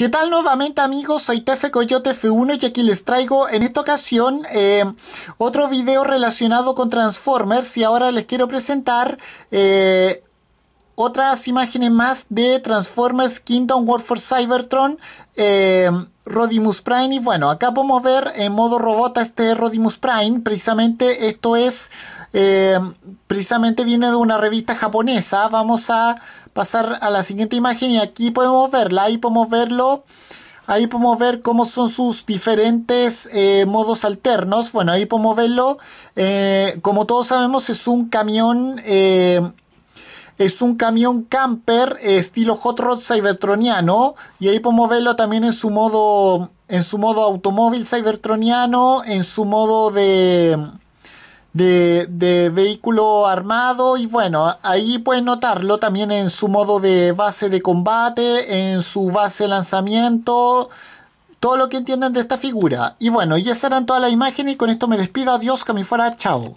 ¿Qué tal nuevamente amigos? Soy Tefe Coyote F1 y aquí les traigo en esta ocasión eh, otro video relacionado con Transformers y ahora les quiero presentar eh, otras imágenes más de Transformers Kingdom War for Cybertron, eh, Rodimus Prime. Y bueno, acá podemos ver en modo robot a este Rodimus Prime. Precisamente esto es, eh, precisamente viene de una revista japonesa. Vamos a pasar a la siguiente imagen y aquí podemos verla. Ahí podemos verlo. Ahí podemos ver cómo son sus diferentes eh, modos alternos. Bueno, ahí podemos verlo. como todos sabemos, es un camión es un camión camper estilo Hot Rod Cybertroniano. Y ahí podemos verlo también en su modo. En su modo automóvil cybertroniano. En su modo de. De, vehículo armado y bueno, ahí pueden notarlo también en su modo de base de combate, en su base lanzamiento, todo lo que entiendan de esta figura. Y bueno, ya esas eran todas las imágenes y con esto me despido, adiós, que me fuera, chao.